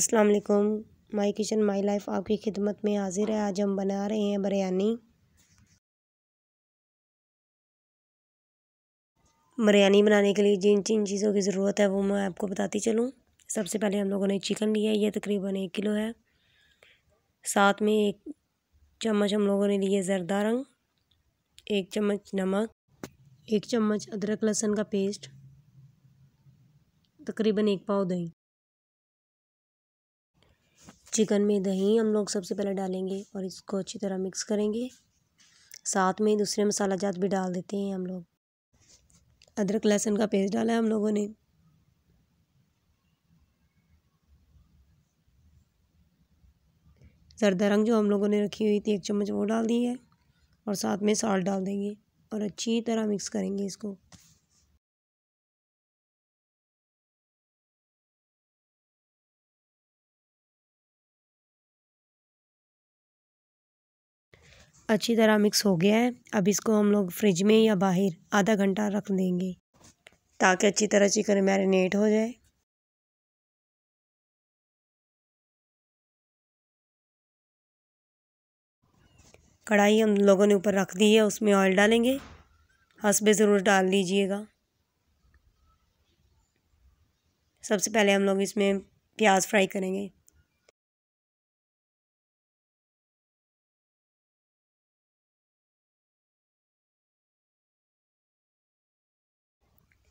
अस्सलाम वालेकुम my kitchen my life आपकी खिदमत में हाजिर है आज हम बना रहे हैं बिरयानी बिरयानी बनाने के लिए जिन जिन चीज़ों की ज़रूरत है वो मैं आपको बताती चलूँ सबसे पहले हम लोगों ने चिकन लिया है ये तकरीबन एक किलो है साथ में एक चम्मच हम लोगों ने लिए ज़रदा रंग एक चम्मच नमक एक चम्मच अदरक लहसुन का पेस्ट तकरीबन एक पाव दही चिकन में दही हम लोग सबसे पहले डालेंगे और इसको अच्छी तरह मिक्स करेंगे साथ में दूसरे मसाला जात भी डाल देते हैं हम लोग अदरक लहसुन का पेस्ट डाला है हम लोगों ने ज़रदा रंग जो हम लोगों ने रखी हुई थी एक चम्मच वो डाल दी है और साथ में साल्ट डाल देंगे और अच्छी तरह मिक्स करेंगे इसको अच्छी तरह मिक्स हो गया है अब इसको हम लोग फ्रिज में या बाहर आधा घंटा रख देंगे ताकि अच्छी तरह चिकन मैरिनेट हो जाए कढ़ाई हम लोगों ने ऊपर रख दी है उसमें ऑयल डालेंगे हंसबे ज़रूर डाल दीजिएगा सबसे पहले हम लोग इसमें प्याज फ्राई करेंगे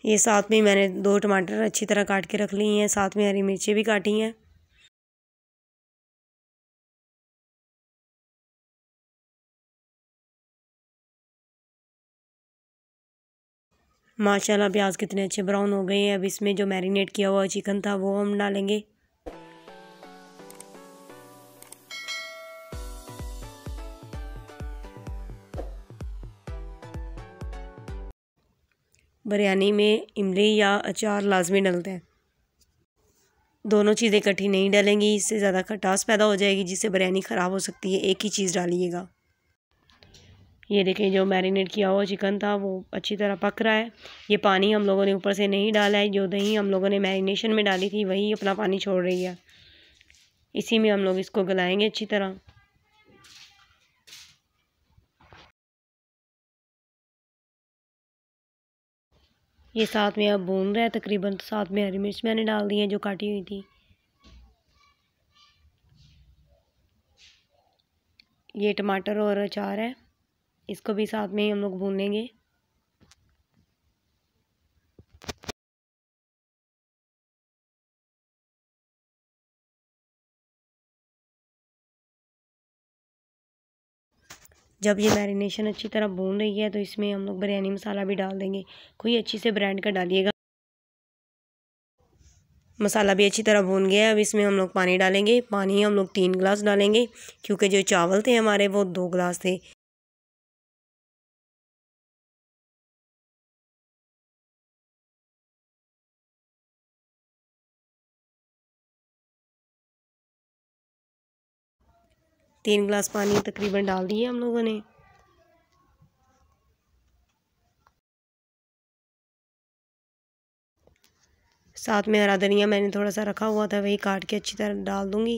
ये साथ में मैंने दो टमाटर अच्छी तरह काट के रख ली हैं साथ में हरी मिर्ची भी काटी हैं माशाल्लाह प्याज कितने अच्छे ब्राउन हो गए हैं अब इसमें जो मैरिनेट किया हुआ चिकन था वो हम डालेंगे बिरयानी में इमली या अचार लाजमी डलते हैं दोनों चीज़ें इकट्ठी नहीं डालेंगी इससे ज़्यादा खटास पैदा हो जाएगी जिससे बिरयानी ख़राब हो सकती है एक ही चीज़ डालिएगा ये देखें जो मैरिनेट किया हुआ चिकन था वो अच्छी तरह पक रहा है ये पानी हम लोगों ने ऊपर से नहीं डाला है जो दही हम लोगों ने मैरिनेशन में डाली थी वही अपना पानी छोड़ रही है इसी में हम लोग इसको गलाएँगे अच्छी तरह ये साथ में अब भून रहा है तकरीबन तो साथ में हरी मिर्च मैंने डाल दी है जो काटी हुई थी ये टमाटर और अचार है इसको भी साथ में ही हम लोग भून लेंगे जब ये मैरिनेशन अच्छी तरह भून रही है तो इसमें हम लोग बिरयानी मसाला भी डाल देंगे कोई अच्छी से ब्रांड का डालिएगा मसाला भी अच्छी तरह भून गया है अब इसमें हम लोग पानी डालेंगे पानी हम लोग तीन गिलास डालेंगे क्योंकि जो चावल थे हमारे वो दो गिलास थे तीन गिलास पानी तकरीबन डाल दिए हम लोगों ने साथ में हरा धनिया मैंने थोड़ा सा रखा हुआ था वही काट के अच्छी तरह डाल दूंगी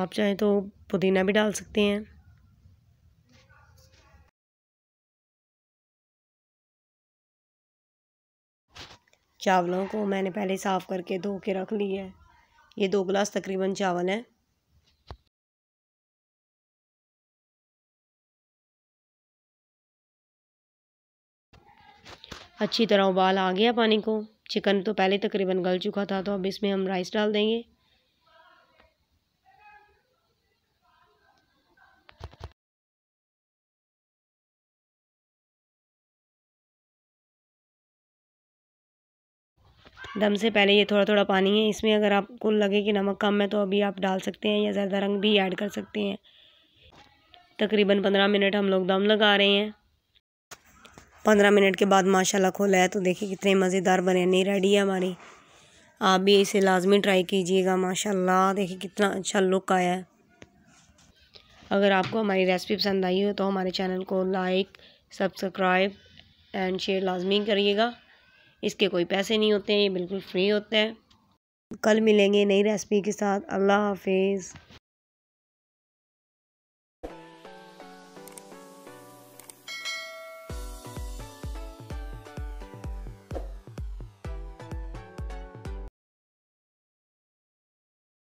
आप चाहें तो पुदीना भी डाल सकते हैं चावलों को मैंने पहले साफ़ करके धो के रख लिया है ये दो गिलास तकरीबन चावल हैं अच्छी तरह उबाल आ गया पानी को चिकन तो पहले तकरीबन गल चुका था तो अब इसमें हम राइस डाल देंगे दम से पहले ये थोड़ा थोड़ा पानी है इसमें अगर आपको लगे कि नमक कम है तो अभी आप डाल सकते हैं या ज़्यादा रंग भी ऐड कर सकते हैं तकरीबन पंद्रह मिनट हम लोग दम लगा रहे हैं पंद्रह मिनट के बाद माशाल्लाह खोला है तो देखिए कितने मज़ेदार बने रेडी है हमारी आप भी इसे लाजमी ट्राई कीजिएगा माशाल्लाह देखिए कितना अच्छा लुक आया है अगर आपको हमारी रेसिपी पसंद आई हो तो हमारे चैनल को लाइक सब्सक्राइब एंड शेयर लाजमी करिएगा इसके कोई पैसे नहीं होते हैं ये बिल्कुल फ्री होते हैं कल मिलेंगे नई रेसिपी के साथ अल्लाह हाफिज़